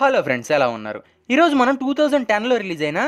hello friends ఎలా ఉన్నారు ఈరోజు మనం టూ థౌజండ్ టెన్లో రిలీజ్ అయిన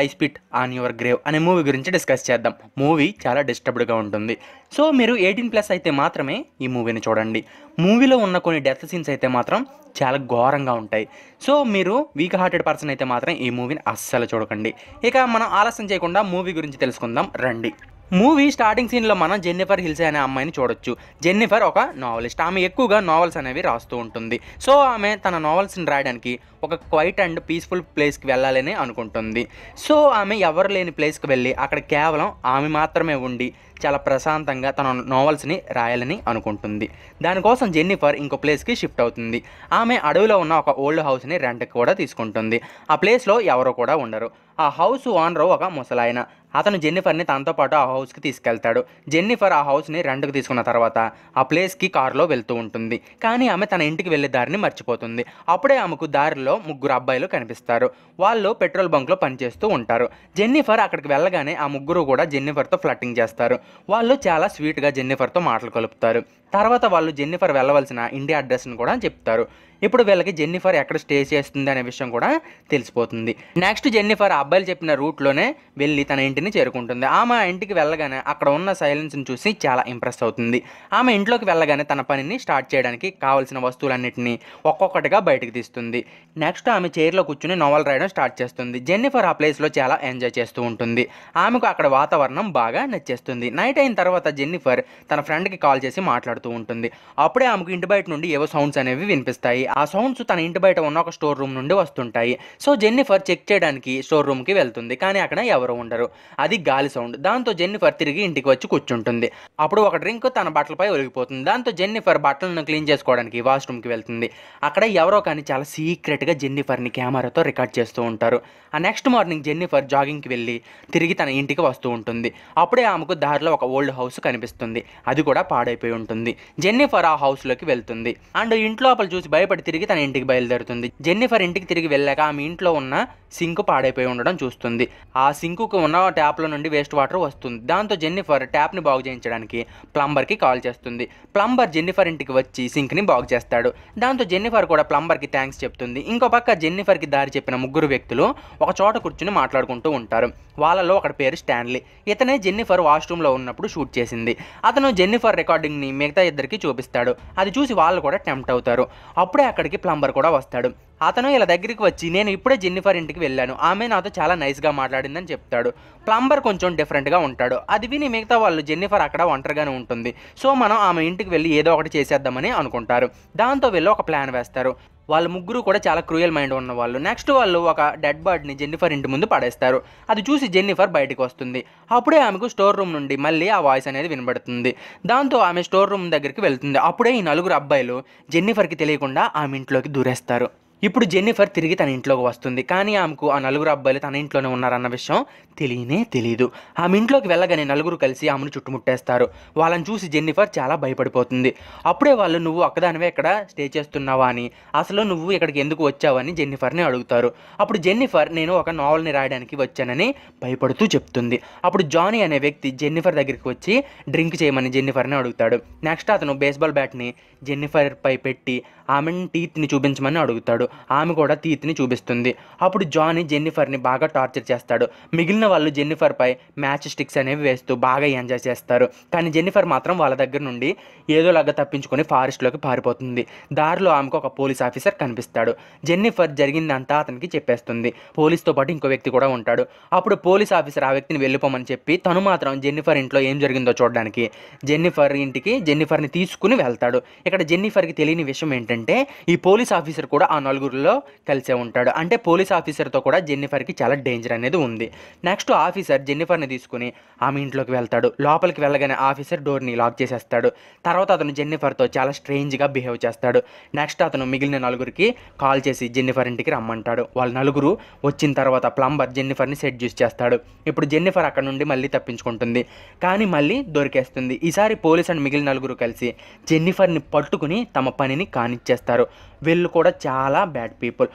I spit on your grave అనే మూవీ గురించి డిస్కస్ చేద్దాం మూవీ చాలా డిస్టర్బ్డ్గా ఉంటుంది సో మీరు ఎయిటీన్ ప్లస్ అయితే మాత్రమే ఈ మూవీని చూడండి మూవీలో ఉన్న కొన్ని డెత్ సీన్స్ అయితే మాత్రం చాలా ఘోరంగా ఉంటాయి సో మీరు వీక్ హార్టెడ్ పర్సన్ అయితే మాత్రం ఈ మూవీని అస్సలు చూడకండి ఇక మనం ఆలస్యం చేయకుండా మూవీ గురించి తెలుసుకుందాం రండి మూవీ స్టార్టింగ్ సీన్లో మనం జెన్నిఫర్ హిల్స్ అనే అమ్మాయిని చూడొచ్చు జెన్నిఫర్ ఒక నావలిస్ట్ ఆమె ఎక్కువగా నావల్స్ అనేవి రాస్తూ ఉంటుంది సో ఆమె తన నావల్స్ని రాయడానికి ఒక క్వైట్ అండ్ పీస్ఫుల్ ప్లేస్కి వెళ్ళాలని అనుకుంటుంది సో ఆమె ఎవరు లేని ప్లేస్కి వెళ్ళి అక్కడ కేవలం ఆమె మాత్రమే ఉండి చాలా ప్రశాంతంగా తన నావల్స్ని రాయాలని అనుకుంటుంది దానికోసం జెన్నిఫర్ ఇంకో ప్లేస్కి షిఫ్ట్ అవుతుంది ఆమె అడవిలో ఉన్న ఒక ఓల్డ్ హౌస్ని రెంట్కి కూడా తీసుకుంటుంది ఆ ప్లేస్లో ఎవరు కూడా ఉండరు ఆ హౌస్ ఓనరు ఒక ముసలాయన అతను జెన్నిఫర్ని తనతో పాటు ఆ హౌస్కి తీసుకెళ్తాడు జెన్నిఫర్ ఆ హౌస్ని రెండుకు తీసుకున్న తర్వాత ఆ ప్లేస్కి కారులో వెళ్తూ ఉంటుంది కానీ ఆమె తన ఇంటికి వెళ్ళే దారిని మర్చిపోతుంది అప్పుడే ఆమెకు దారిలో ముగ్గురు అబ్బాయిలు కనిపిస్తారు వాళ్ళు పెట్రోల్ బంక్లో పనిచేస్తూ ఉంటారు జెన్నిఫర్ అక్కడికి వెళ్ళగానే ఆ ముగ్గురు కూడా జెన్నిఫర్తో ఫ్లట్టింగ్ చేస్తారు వాళ్ళు చాలా స్వీట్గా జెన్నిఫర్తో మాటలు కలుపుతారు తర్వాత వాళ్ళు జెన్నిఫర్ వెళ్ళవలసిన ఇండియా అడ్రస్ని కూడా చెప్తారు ఇప్పుడు వీళ్ళకి జెన్నిఫర్ ఎక్కడ స్టే చేస్తుంది అనే విషయం కూడా తెలిసిపోతుంది నెక్స్ట్ జెన్నిఫర్ అబ్బాయిలు చెప్పిన రూట్లోనే వెళ్ళి తన ఇంటిని చేరుకుంటుంది ఆమె ఇంటికి వెళ్ళగానే అక్కడ ఉన్న సైలెన్స్ని చూసి చాలా ఇంప్రెస్ అవుతుంది ఆమె ఇంట్లోకి వెళ్ళగానే తన పనిని స్టార్ట్ చేయడానికి కావాల్సిన వస్తువులన్నింటినీ ఒక్కొక్కటిగా బయటకు తీస్తుంది నెక్స్ట్ ఆమె చైర్లో కూర్చుని నోవల్ రాయడం స్టార్ట్ చేస్తుంది జెన్నిఫర్ ఆ ప్లేస్లో చాలా ఎంజాయ్ చేస్తూ ఉంటుంది ఆమెకు అక్కడ వాతావరణం బాగా నచ్చేస్తుంది నైట్ అయిన తర్వాత జెన్నిఫర్ తన ఫ్రెండ్కి కాల్ చేసి మాట్లాడుతూ ఉంటుంది అప్పుడే ఆమెకు ఇంటి బయట నుండి ఏవో సౌండ్స్ అనేవి వినిపిస్తాయి ఆ సౌండ్స్ తన ఇంటి బయట ఉన్న ఒక స్టోర్ రూమ్ నుండి వస్తుంటాయి సో జెన్నిఫర్ చెక్ చేయడానికి స్టోర్ రూమ్కి వెళ్తుంది కానీ అక్కడ ఎవరు ఉండరు అది గాలి సౌండ్ దాంతో జెన్నిఫర్ తిరిగి ఇంటికి వచ్చి కూర్చుంటుంది అప్పుడు ఒక డ్రింక్ తన బట్టలపై ఒలిగిపోతుంది దాంతో జెన్నిఫర్ బట్టలను క్లీన్ చేసుకోవడానికి వాష్రూమ్కి వెళ్తుంది అక్కడ ఎవరో కానీ చాలా సీక్రెట్గా జెన్నిఫర్ని కెమెరాతో రికార్డ్ చేస్తూ ఉంటారు ఆ నెక్స్ట్ మార్నింగ్ జెన్నిఫర్ జాగింగ్కి వెళ్ళి తిరిగి తన ఇంటికి వస్తూ ఉంటుంది అప్పుడే ఆమెకు దారిలో ఒక ఓల్డ్ హౌస్ కనిపిస్తుంది అది కూడా పాడైపోయి ఉంటుంది జెన్నిఫర్ ఆ హౌస్లోకి వెళ్తుంది అండ్ ఇంట్లోపల చూసి భయపడి భయపడి తిరిగి తన ఇంటికి బయలుదేరుతుంది జెన్నిఫర్ ఇంటికి తిరిగి వెళ్ళాక ఆమె ఇంట్లో ఉన్న సింక్ పాడైపోయి ఉండడం చూస్తుంది ఆ సింకుకు ఉన్న ట్యాప్లో నుండి వేస్ట్ వాటర్ వస్తుంది దాంతో జెన్నిఫర్ ట్యాప్ని బాగు చేయించడానికి ప్లంబర్కి కాల్ చేస్తుంది ప్లంబర్ జెన్నిఫర్ ఇంటికి వచ్చి సింక్ని బాగు చేస్తాడు దాంతో జెన్నిఫర్ కూడా ప్లంబర్కి థ్యాంక్స్ చెప్తుంది ఇంకో పక్క జెన్నిఫర్కి దారి చెప్పిన ముగ్గురు వ్యక్తులు ఒక చోట కూర్చుని మాట్లాడుకుంటూ ఉంటారు వాళ్ళలో ఒకటి పేరు స్టాన్లీ ఇతనే జెన్నిఫర్ వాష్రూమ్లో ఉన్నప్పుడు షూట్ చేసింది అతను జెన్నిఫర్ రికార్డింగ్ని మిగతా ఇద్దరికి చూపిస్తాడు అది చూసి వాళ్ళు కూడా టెంప్ట్ అవుతారు అప్పుడే అక్కడికి ప్లంబర్ కూడా వస్తాడు అతను ఇలా దగ్గరికి వచ్చి నేను ఇప్పుడే జెన్నిఫర్ ఇంటికి వెళ్ళాను ఆమె నాతో చాలా నైస్గా మాట్లాడిందని చెప్తాడు ప్లంబర్ కొంచెం డిఫరెంట్గా ఉంటాడు అది విని మిగతా వాళ్ళు జెన్నిఫర్ అక్కడ ఒంటరిగానే ఉంటుంది సో మనం ఆమె ఇంటికి వెళ్ళి ఏదో ఒకటి చేసేద్దామని అనుకుంటారు దాంతో వెళ్ళి ఒక ప్లాన్ వేస్తారు వాళ్ళ ముగ్గురు కూడా చాలా క్రూయల్ మైండ్ ఉన్నవాళ్ళు నెక్స్ట్ వాళ్ళు ఒక డెడ్ బాడీని జెన్నిఫర్ ఇంటి ముందు పడేస్తారు అది చూసి జెన్నిఫర్ బయటకు వస్తుంది అప్పుడే ఆమెకు స్టోర్ రూమ్ నుండి మళ్ళీ ఆ వాయిస్ అనేది వినబడుతుంది దాంతో ఆమె స్టోర్ రూమ్ దగ్గరికి వెళ్తుంది అప్పుడే ఈ నలుగురు అబ్బాయిలు జెన్నిఫర్కి తెలియకుండా ఆమె ఇంట్లోకి దూరేస్తారు ఇప్పుడు జెన్నిఫర్ తిరిగి తన ఇంట్లోకి వస్తుంది కానీ ఆమెకు ఆ నలుగురు అబ్బాయిలు తన ఇంట్లోనే ఉన్నారన్న విషయం తెలియనే తెలియదు ఆమె ఇంట్లోకి వెళ్ళగానే నలుగురు కలిసి ఆమెను చుట్టుముట్టేస్తారు వాళ్ళని చూసి జెన్నిఫర్ చాలా భయపడిపోతుంది అప్పుడే వాళ్ళు నువ్వు ఒక్కదానివే ఇక్కడ స్టే చేస్తున్నావా అని అసలు నువ్వు ఇక్కడికి ఎందుకు వచ్చావని జెన్నిఫర్ని అడుగుతారు అప్పుడు జెన్నిఫర్ నేను ఒక నావల్ని రాయడానికి వచ్చానని భయపడుతూ చెప్తుంది అప్పుడు జానీ అనే వ్యక్తి జెన్నిఫర్ దగ్గరికి వచ్చి డ్రింక్ చేయమని జెన్నిఫర్ని అడుగుతాడు నెక్స్ట్ అతను బేస్బాల్ బ్యాట్ని జెన్నిఫర్పై పెట్టి ఆమెను టీత్ని చూపించమని అడుగుతాడు ఆమె కూడా టీత్ని చూపిస్తుంది అప్పుడు జానీ జెన్నిఫర్ని బాగా టార్చర్ చేస్తాడు మిగిలిన వాళ్ళు జెన్నిఫర్పై మ్యాచ్ స్టిక్స్ అనేవి వేస్తూ బాగా ఎంజాయ్ చేస్తారు కానీ జెన్నిఫర్ మాత్రం వాళ్ళ దగ్గర నుండి ఏదోలాగా తప్పించుకొని ఫారెస్ట్లోకి పారిపోతుంది దారిలో ఆమెకు ఒక పోలీస్ ఆఫీసర్ కనిపిస్తాడు జెన్నిఫర్ జరిగిందంతా అతనికి చెప్పేస్తుంది పోలీస్తో పాటు ఇంకో వ్యక్తి కూడా ఉంటాడు అప్పుడు పోలీస్ ఆఫీసర్ ఆ వ్యక్తిని వెళ్ళిపోమని చెప్పి తను మాత్రం జెన్నిఫర్ ఇంట్లో ఏం జరిగిందో చూడడానికి జెన్నిఫర్ ఇంటికి జెన్నిఫర్ని తీసుకుని వెళ్తాడు ఇక్కడ ఇక్కడ జెన్నిఫర్కి తెలియని విషయం ఏంటంటే ఈ పోలీస్ ఆఫీసర్ కూడా ఆ నలుగురిలో కలిసే ఉంటాడు అంటే పోలీస్ ఆఫీసర్తో కూడా జెన్నిఫర్కి చాలా డేంజర్ అనేది ఉంది నెక్స్ట్ ఆఫీసర్ జెన్నిఫర్ని తీసుకుని ఆమె ఇంట్లోకి వెళ్తాడు లోపలికి వెళ్ళగానే ఆఫీసర్ డోర్ని లాక్ చేసేస్తాడు తర్వాత అతను జెన్నిఫర్తో చాలా స్ట్రేంజ్గా బిహేవ్ చేస్తాడు నెక్స్ట్ అతను మిగిలిన నలుగురికి కాల్ చేసి జెన్నిఫర్ ఇంటికి రమ్మంటాడు వాళ్ళ నలుగురు వచ్చిన తర్వాత ప్లంబర్ జెన్నిఫర్ని సెట్ చూసి చేస్తాడు ఇప్పుడు జెన్నిఫర్ అక్కడ నుండి మళ్ళీ తప్పించుకుంటుంది కానీ మళ్ళీ దొరికేస్తుంది ఈసారి పోలీస్ అండ్ మిగిలిన నలుగురు కలిసి జెన్నిఫర్ని పట్టుకుని తమ పనిని కానిచ్చేస్తారు వీళ్ళు కూడా చాలా బ్యాడ్ పీపుల్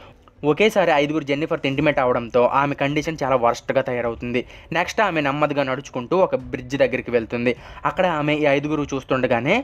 ఒకేసారి ఐదుగురు జెన్నిఫర్ ఇంటిమేట్ అవడంతో ఆమె కండిషన్ చాలా వర్స్ట్గా తయారవుతుంది నెక్స్ట్ ఆమె నెమ్మదిగా నడుచుకుంటూ ఒక బ్రిడ్జ్ దగ్గరికి వెళ్తుంది అక్కడ ఆమె ఈ ఐదుగురు చూస్తుండగానే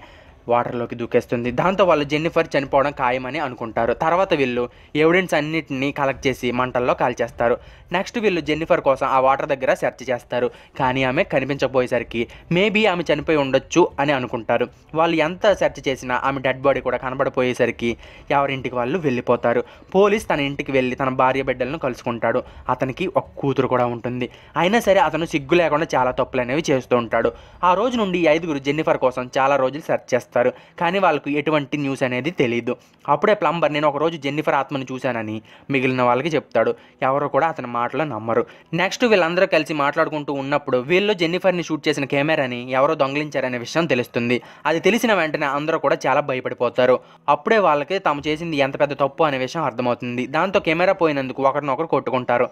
వాటర్లోకి దూకేస్తుంది దాంతో వాళ్ళు జెన్నిఫర్ చనిపోవడం ఖాయమని అనుకుంటారు తర్వాత వీళ్ళు ఎవిడెన్స్ అన్నింటినీ కలెక్ట్ చేసి మంటల్లో కాల్చేస్తారు నెక్స్ట్ వీళ్ళు జెన్నిఫర్ కోసం ఆ వాటర్ దగ్గర సెర్చ్ చేస్తారు కానీ ఆమె కనిపించబోయేసరికి మేబీ ఆమె చనిపోయి ఉండొచ్చు అని అనుకుంటారు వాళ్ళు ఎంత సెర్చ్ చేసినా ఆమె డెడ్ బాడీ కూడా కనబడిపోయేసరికి ఎవరింటికి వాళ్ళు వెళ్ళిపోతారు పోలీస్ తన ఇంటికి వెళ్ళి తన భార్య బిడ్డలను కలుసుకుంటాడు అతనికి ఒక కూతురు కూడా ఉంటుంది అయినా సరే అతను సిగ్గు లేకుండా చాలా తప్పులు అనేవి చేస్తూ ఉంటాడు ఆ రోజు నుండి ఐదుగురు జెన్నిఫర్ కోసం చాలా రోజులు సెర్చ్ చేస్తారు చేస్తారు కానీ వాళ్ళకు ఎటువంటి న్యూస్ అనేది తెలియదు అప్పుడే ప్లంబర్ నేను ఒకరోజు జెన్నిఫర్ ఆత్మను చూశానని మిగిలిన వాళ్ళకి చెప్తాడు ఎవరు కూడా అతని మాటలు నమ్మరు నెక్స్ట్ వీళ్ళందరూ కలిసి మాట్లాడుకుంటూ ఉన్నప్పుడు వీళ్ళు జెన్నిఫర్ని షూట్ చేసిన కెమెరాని ఎవరో దొంగిలించారనే విషయం తెలుస్తుంది అది తెలిసిన వెంటనే అందరూ కూడా చాలా భయపడిపోతారు అప్పుడే వాళ్ళకి తాము చేసింది ఎంత పెద్ద తప్పు అనే విషయం అర్థమవుతుంది దాంతో కెమెరా పోయినందుకు ఒకరినొకరు కొట్టుకుంటారు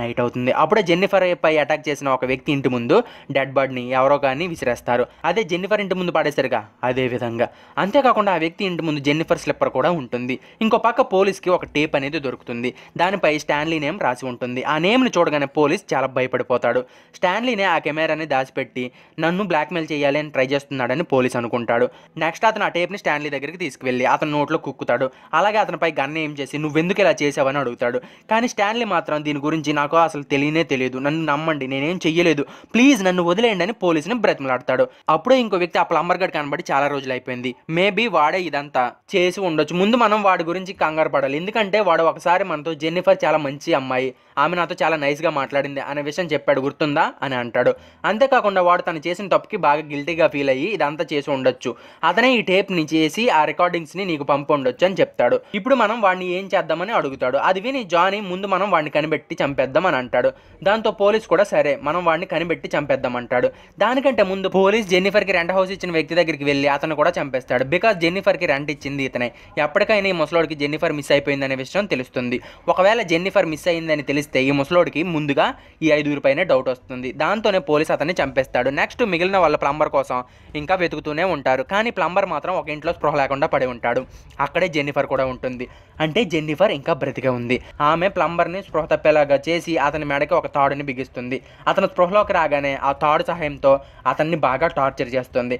నైట్ అవుతుంది అప్పుడే జెన్నిఫర్ పై అటాక్ చేసిన ఒక వ్యక్తి ఇంటి ముందు డెడ్ బాడీని ఎవరో కానీ విసిరేస్తారు అదే జెన్నిఫర్ ఇంటి ముందు పడేసరిగా అదే విధంగా ఖచ్చితంగా అంతేకాకుండా ఆ వ్యక్తి ఇంటి ముందు జెన్నిఫర్ స్లిప్పర్ కూడా ఉంటుంది ఇంకో పక్క పోలీస్కి ఒక టేప్ అనేది దొరుకుతుంది దానిపై స్టాన్లీ నేమ్ రాసి ఉంటుంది ఆ నేమ్ని చూడగానే పోలీస్ చాలా భయపడిపోతాడు స్టాన్లీనే ఆ కెమెరాని దాచిపెట్టి నన్ను బ్లాక్మెయిల్ చేయాలి అని ట్రై చేస్తున్నాడని పోలీస్ అనుకుంటాడు నెక్స్ట్ అతను ఆ టేప్ని స్టాన్లీ దగ్గరికి తీసుకువెళ్ళి అతను నోట్లో కుక్కుతాడు అలాగే అతనిపై గన్ ఏం చేసి నువ్వెందుకు ఇలా చేసావని అడుగుతాడు కానీ స్టాన్లీ మాత్రం దీని గురించి నాకు అసలు తెలియనే తెలియదు నన్ను నమ్మండి నేనేం చెయ్యలేదు ప్లీజ్ నన్ను వదిలేయండి అని పోలీసుని బ్రతిమలాడతాడు అప్పుడే ఇంకో వ్యక్తి ఆ ప్లంబర్ గడ్ కనబడి చాలా రోజులు అయిపోయింది మేబీ వాడే ఇదంతా చేసి ఉండొచ్చు ముందు మనం వాడి గురించి కంగారు పడాలి ఎందుకంటే వాడు ఒకసారి మనతో జెన్నిఫర్ చాలా మంచి అమ్మాయి ఆమె నాతో చాలా నైస్గా మాట్లాడింది అనే విషయం చెప్పాడు గుర్తుందా అని అంటాడు అంతేకాకుండా వాడు తను చేసిన తప్పుకి బాగా గిల్టీగా ఫీల్ అయ్యి ఇదంతా చేసి ఉండొచ్చు అతనే ఈ టేప్ని చేసి ఆ రికార్డింగ్స్ని నీకు పంపు ఉండొచ్చు అని చెప్తాడు ఇప్పుడు మనం వాడిని ఏం చేద్దామని అడుగుతాడు అది విని జానీ ముందు మనం వాడిని కనిపెట్టి చంపేద్దాం అని అంటాడు దాంతో పోలీస్ కూడా సరే మనం వాడిని కనిపెట్టి చంపేద్దాం అంటాడు దానికంటే ముందు పోలీస్ జెన్నిఫర్కి రెంట్ హౌస్ ఇచ్చిన వ్యక్తి దగ్గరికి వెళ్ళి అతను కూడా చంపేస్తాడు బికాస్ జెన్నిఫర్కి రెంట్ ఇచ్చింది ఇతనే ఎప్పటికైనా ఈ ముసలోడికి జెన్నిఫర్ మిస్ అయిపోయిందనే విషయం తెలుస్తుంది ఒకవేళ జెన్నిఫర్ మిస్ అయిందని తెలిస్తే ఈ ముసలోడికి ముందుగా ఈ ఐదుగురు పైన డౌట్ వస్తుంది దాంతోనే పోలీస్ అతన్ని చంపేస్తాడు నెక్స్ట్ మిగిలిన వాళ్ళ ప్లంబర్ కోసం ఇంకా వెతుకుతూనే ఉంటారు కానీ ప్లంబర్ మాత్రం ఒక ఇంట్లో స్పృహ లేకుండా పడి ఉంటాడు అక్కడే జెన్నిఫర్ కూడా ఉంటుంది అంటే జెన్నిఫర్ ఇంకా బ్రతికే ఉంది ఆమె ప్లంబర్ని స్పృహ తప్పేలాగా చేసి అతని మెడకి ఒక తాడుని బిగిస్తుంది అతను స్పృహలోకి రాగానే ఆ తాడు సహాయంతో అతన్ని బాగా టార్చర్ చేస్తుంది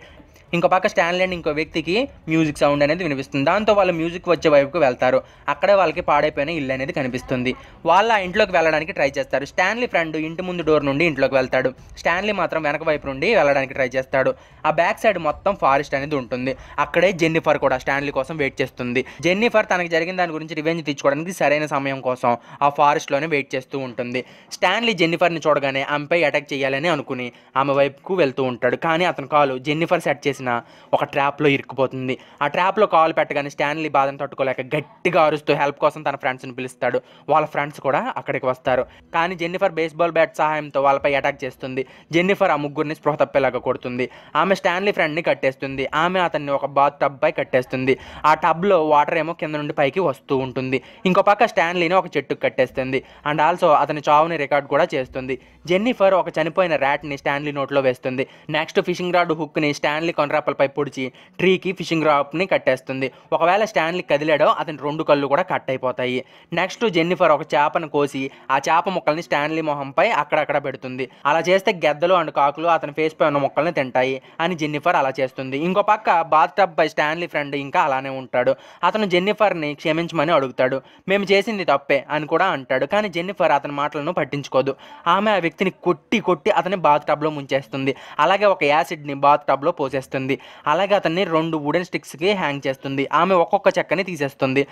ఇంకో పక్క స్టాండ్ అండ్ ఇంకో వ్యక్తికి మ్యూజిక్ సౌండ్ అనేది వినిపిస్తుంది దాంతో వాళ్ళు మ్యూజిక్ వచ్చే వైపుకు వెళ్తారు అక్కడే వాళ్ళకి పాడైపోయిన ఇల్లు అనేది కనిపిస్తుంది వాళ్ళు ఆ ఇంట్లోకి వెళ్ళడానికి ట్రై చేస్తారు స్టాన్లీ ఫ్రెండ్ ఇంటి ముందు డోర్ నుండి ఇంట్లోకి వెళ్తాడు స్టాన్లీ మాత్రం వెనక వైపు నుండి వెళ్ళడానికి ట్రై చేస్తాడు ఆ బ్యాక్ సైడ్ మొత్తం ఫారెస్ట్ అనేది ఉంటుంది అక్కడే జెన్నిఫర్ కూడా స్టాన్లీ కోసం వెయిట్ చేస్తుంది జెన్నిఫర్ తనకు జరిగిన దాని గురించి రివెంజ్ తీర్చుకోవడానికి సరైన సమయం కోసం ఆ ఫారెస్ట్లోనే వెయిట్ చేస్తూ ఉంటుంది స్టాన్లీ జెన్నిఫర్ని చూడగానే ఆమెపై అటాక్ చేయాలని అనుకుని ఆమె వైపుకు వెళ్తూ ఉంటాడు కానీ అతను కాలు జెన్నిఫర్ సెట్ చేసిన ఒక ట్రాప్లో ఇరుక్కుపోతుంది ఆ ట్రాప్లో కాల్ పెట్టగానే స్టాన్లీ బాధను తట్టుకోలేక గట్టిగా అరుస్తూ హెల్ప్ కోసం తన ఫ్రెండ్స్ని పిలుస్తాడు వాళ్ళ ఫ్రెండ్స్ కూడా అక్కడికి వస్తారు కానీ జెన్నిఫర్ బేస్బాల్ బ్యాట్ సహాయంతో వాళ్ళపై అటాక్ చేస్తుంది జెన్నిఫర్ ఆ ముగ్గురిని స్పృహ తప్పేలాగా కొడుతుంది ఆమె స్టాన్లీ ఫ్రెండ్ని కట్టేస్తుంది ఆమె అతన్ని ఒక బాత్ టబ్ పై కట్టేస్తుంది ఆ టబ్లో వాటర్ ఏమో కింద నుండి పైకి వస్తూ ఉంటుంది ఇంకో పక్క స్టాన్లీని ఒక చెట్టుకు కట్టేస్తుంది అండ్ ఆల్సో అతని చావుని రికార్డ్ కూడా చేస్తుంది జెన్నిఫర్ ఒక చనిపోయిన ర్యాట్ని స్టాన్లీ నోట్లో వేస్తుంది నెక్స్ట్ ఫిషింగ్ రాడ్ హుక్ని స్టాన్లీ స్టాన్లీ కొండ్రాపలపై పొడిచి ట్రీకి ఫిషింగ్ రాప్ని కట్టేస్తుంది ఒకవేళ స్టాన్లీ కదిలాడో అతని రెండు కళ్ళు కూడా కట్ అయిపోతాయి నెక్స్ట్ జెన్నిఫర్ ఒక చేపను కోసి ఆ చేప ముక్కల్ని స్టాన్లీ మొహంపై అక్కడక్కడ పెడుతుంది అలా చేస్తే గెద్దలు అండ్ కాకులు అతని ఫేస్ పై ఉన్న మొక్కల్ని తింటాయి అని జెన్నిఫర్ అలా చేస్తుంది ఇంకో పక్క bathtub by Stanley friend ఇంకా అలానే ఉంటాడు అతను జెన్నిఫర్ని క్షమించమని అడుగుతాడు మేము చేసింది తప్పే అని కూడా అంటాడు కానీ జెన్నిఫర్ అతని మాటలను పట్టించుకోదు ఆమె ఆ వ్యక్తిని కొట్టి కొట్టి అతని బాత్ టబ్లో ముంచేస్తుంది అలాగే ఒక యాసిడ్ని బాత్ టబ్లో పోసేస్తుంది చేస్తుంది అలాగే అతన్ని రెండు వుడెన్ స్టిక్స్కి హ్యాంగ్ చేస్తుంది ఆమె ఒక్కొక్క చెక్కని తీసేస్తుంది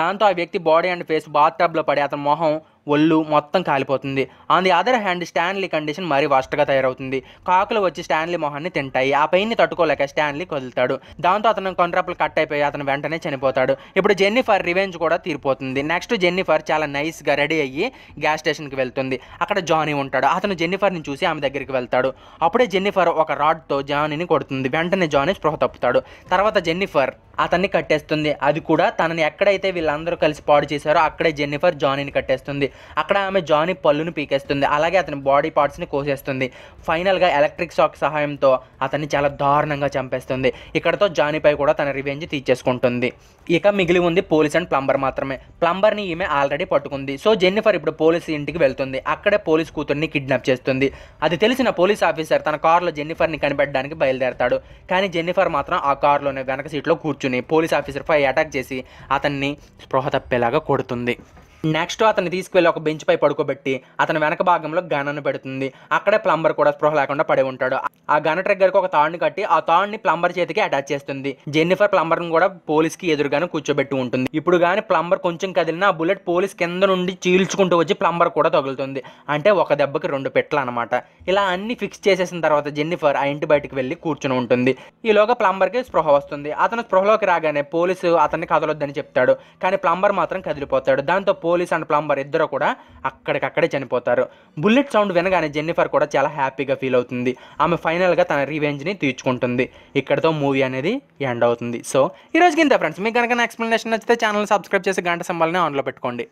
దాంతో ఆ వ్యక్తి బాడీ అండ్ ఫేస్ బాత్ టబ్లో పడి అతని మొహం ఒళ్ళు మొత్తం కాలిపోతుంది on the other hand Stanley condition మరీ వరస్ట్గా తయారవుతుంది కాకులు వచ్చి స్టాన్లీ మొహాన్ని తింటాయి ఆ పైన తట్టుకోలేక స్టాన్లీ కదులుతాడు దాంతో అతను కొండ్రపులు కట్ అయిపోయి అతను వెంటనే చనిపోతాడు ఇప్పుడు జెన్నిఫర్ రివెంజ్ కూడా తీరిపోతుంది నెక్స్ట్ జెన్నిఫర్ చాలా నైస్గా రెడీ అయ్యి గ్యాస్ స్టేషన్కి వెళ్తుంది అక్కడ జానీ ఉంటాడు అతను జెన్నిఫర్ని చూసి ఆమె దగ్గరికి వెళ్తాడు అప్పుడే జెన్నిఫర్ ఒక రాడ్తో జానీని కొడుతుంది వెంటనే జానీ స్పృహ తప్పుతాడు తర్వాత జెన్నిఫర్ అతన్ని కట్టేస్తుంది అది కూడా తనని ఎక్కడైతే వీళ్ళందరూ కలిసి పాడు చేశారో అక్కడే జెన్నిఫర్ జానీని కట్టేస్తుంది అక్కడ ఆమె జానీ పళ్ళును పీకేస్తుంది అలాగే అతని బాడీ పార్ట్స్ని కోసేస్తుంది ఫైనల్గా ఎలక్ట్రిక్ షాక్ సహాయంతో అతన్ని చాలా దారుణంగా చంపేస్తుంది ఇక్కడతో జానీపై కూడా తన రివెంజ్ తీర్చేసుకుంటుంది ఇక మిగిలి ఉంది పోలీస్ అండ్ ప్లంబర్ మాత్రమే ప్లంబర్ని ఈమె ఆల్రెడీ పట్టుకుంది సో జెన్నిఫర్ ఇప్పుడు పోలీస్ ఇంటికి వెళ్తుంది అక్కడే పోలీస్ కూతుర్ని కిడ్నాప్ చేస్తుంది అది తెలిసిన పోలీస్ ఆఫీసర్ తన కారులో జెన్నిఫర్ని కనిపెట్టడానికి బయలుదేరతాడు కానీ జెన్నిఫర్ మాత్రం ఆ కారులోనే వెనక సీట్లో కూర్చు కూర్చుని పోలీస్ ఆఫీసర్పై అటాక్ చేసి అతన్ని స్పృహ తప్పేలాగా కొడుతుంది నెక్స్ట్ అతన్ని తీసుకువెళ్ళి ఒక బెంచ్ పై పడుకోబెట్టి అతని వెనక భాగంలో గన్నను పెడుతుంది అక్కడే ప్లంబర్ కూడా స్పృహ లేకుండా పడి ఉంటాడు ఆ ట్రిగ్గర్ ట్రిగ్గర్కి ఒక తాడుని కట్టి ఆ తాడుని ప్లంబర్ చేతికి అటాచ్ చేస్తుంది జెన్నిఫర్ ప్లంబర్ను కూడా పోలీస్కి ఎదురుగానే కూర్చోబెట్టి ఉంటుంది ఇప్పుడు కానీ ప్లంబర్ కొంచెం కదిలినా ఆ బుల్లెట్ పోలీస్ కింద నుండి చీల్చుకుంటూ వచ్చి ప్లంబర్ కూడా తగులుతుంది అంటే ఒక దెబ్బకి రెండు పెట్టలు అనమాట ఇలా అన్ని ఫిక్స్ చేసేసిన తర్వాత జెన్నిఫర్ ఆ ఇంటి బయటకు వెళ్ళి కూర్చుని ఉంటుంది ఈలోగా ప్లంబర్కి స్పృహ వస్తుంది అతను స్పృహలోకి రాగానే పోలీసు అతన్ని కదలొద్దని చెప్తాడు కానీ ప్లంబర్ మాత్రం కదిలిపోతాడు దాంతో పోలీస్ అండ్ ప్లంబర్ ఇద్దరు కూడా అక్కడికక్కడే చనిపోతారు బుల్లెట్ సౌండ్ వినగానే జెన్నిఫర్ కూడా చాలా హ్యాపీగా ఫీల్ అవుతుంది ఆమె ఫైనల్గా తన రివెంజ్ని తీర్చుకుంటుంది ఇక్కడతో మూవీ అనేది ఎండ్ అవుతుంది సో ఈరోజు ఇంత ఫ్రెండ్స్ మీకు కనుక ఎక్స్ప్లెనేషన్ నచ్చితే ఛానల్ సబ్స్క్రైబ్ చేసి గంట సంబాలని ఆన్లో పెట్టుకోండి